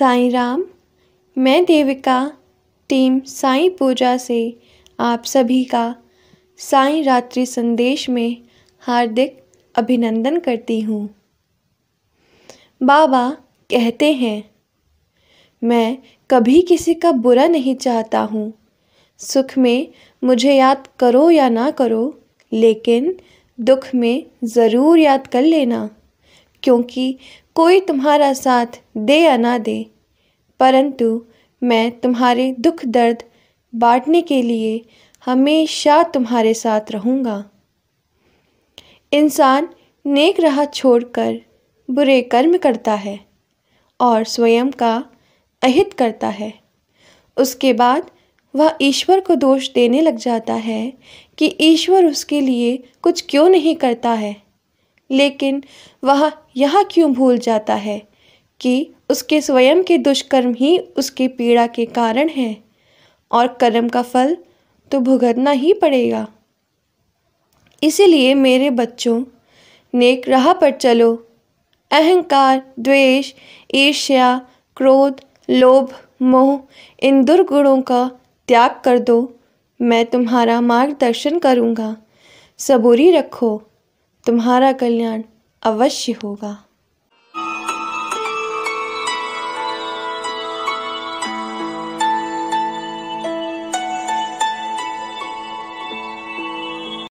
साई राम मैं देविका टीम साई पूजा से आप सभी का साई रात्रि संदेश में हार्दिक अभिनंदन करती हूँ बाबा कहते हैं मैं कभी किसी का बुरा नहीं चाहता हूँ सुख में मुझे याद करो या ना करो लेकिन दुख में ज़रूर याद कर लेना क्योंकि कोई तुम्हारा साथ दे या ना दे परंतु मैं तुम्हारे दुख दर्द बाँटने के लिए हमेशा तुम्हारे साथ रहूँगा इंसान नेक राह छोड़कर बुरे कर्म करता है और स्वयं का अहित करता है उसके बाद वह ईश्वर को दोष देने लग जाता है कि ईश्वर उसके लिए कुछ क्यों नहीं करता है लेकिन वह यह क्यों भूल जाता है कि उसके स्वयं के दुष्कर्म ही उसकी पीड़ा के कारण हैं और कर्म का फल तो भुगतना ही पड़ेगा इसीलिए मेरे बच्चों नेक राह पर चलो अहंकार द्वेष, ईर्ष्या क्रोध लोभ मोह इन दुर्गुणों का त्याग कर दो मैं तुम्हारा मार्गदर्शन करूँगा सबूरी रखो तुम्हारा कल्याण अवश्य होगा